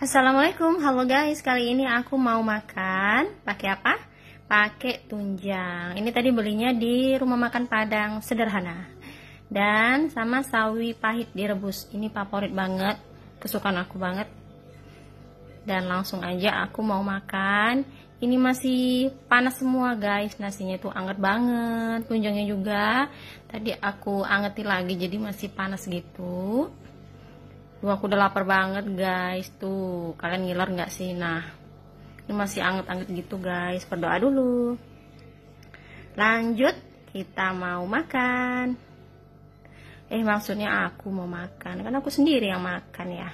Assalamualaikum, halo guys. Kali ini aku mau makan pakai apa? Pakai tunjang. Ini tadi belinya di rumah makan Padang sederhana. Dan sama sawi pahit direbus. Ini favorit banget, kesukaan aku banget. Dan langsung aja aku mau makan. Ini masih panas semua guys, nasinya tuh anget banget, tunjangnya juga. Tadi aku angeti lagi jadi masih panas gitu. Duh aku udah lapar banget guys Tuh kalian ngiler nggak sih Nah ini masih anget-anget gitu guys Berdoa dulu Lanjut kita mau makan Eh maksudnya aku mau makan Kan aku sendiri yang makan ya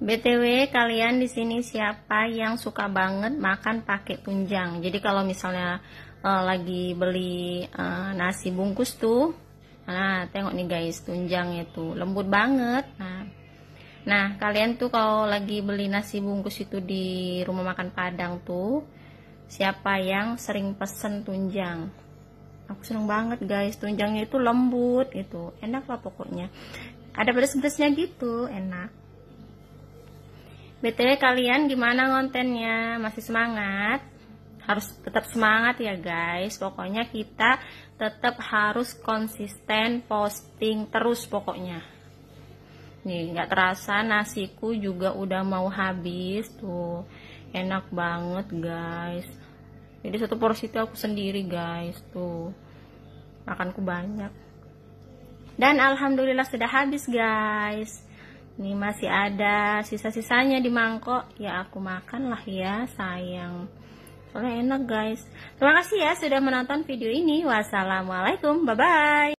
BTW kalian di sini siapa yang suka banget makan pakai tunjang. Jadi kalau misalnya uh, lagi beli uh, nasi bungkus tuh nah tengok nih guys tunjangnya tuh lembut banget nah nah kalian tuh kalau lagi beli nasi bungkus itu di rumah makan padang tuh siapa yang sering pesen tunjang aku seneng banget guys tunjangnya itu lembut gitu enak lah pokoknya ada pedes-pedesnya gitu enak BTW kalian gimana kontennya? Masih semangat? harus tetap semangat ya guys pokoknya kita tetap harus konsisten posting terus pokoknya nih nggak terasa nasiku juga udah mau habis tuh enak banget guys jadi satu porsi itu aku sendiri guys tuh makanku banyak dan alhamdulillah sudah habis guys ini masih ada sisa-sisanya di mangkok ya aku makan lah ya sayang Soalnya enak guys. Terima kasih ya sudah menonton video ini. Wassalamualaikum. Bye bye.